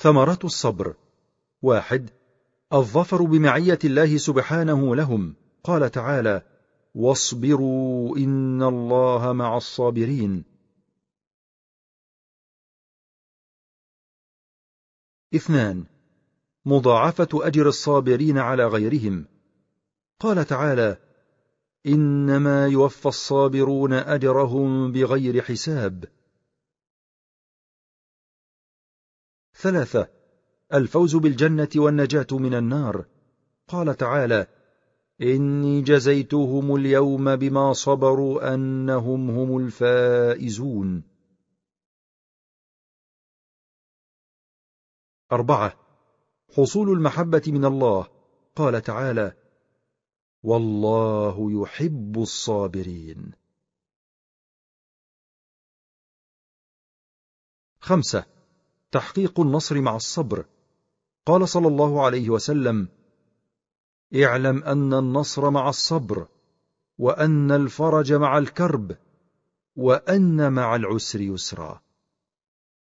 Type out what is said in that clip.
ثمرة الصبر واحد الظفر بمعية الله سبحانه لهم قال تعالى واصبروا إن الله مع الصابرين اثنان مضاعفة أجر الصابرين على غيرهم قال تعالى إنما يوفى الصابرون أجرهم بغير حساب ثلاثة الفوز بالجنة والنجاة من النار قال تعالى إني جزيتهم اليوم بما صبروا أنهم هم الفائزون أربعة حصول المحبة من الله قال تعالى والله يحب الصابرين خمسة تحقيق النصر مع الصبر قال صلى الله عليه وسلم اعلم ان النصر مع الصبر وان الفرج مع الكرب وان مع العسر يسرا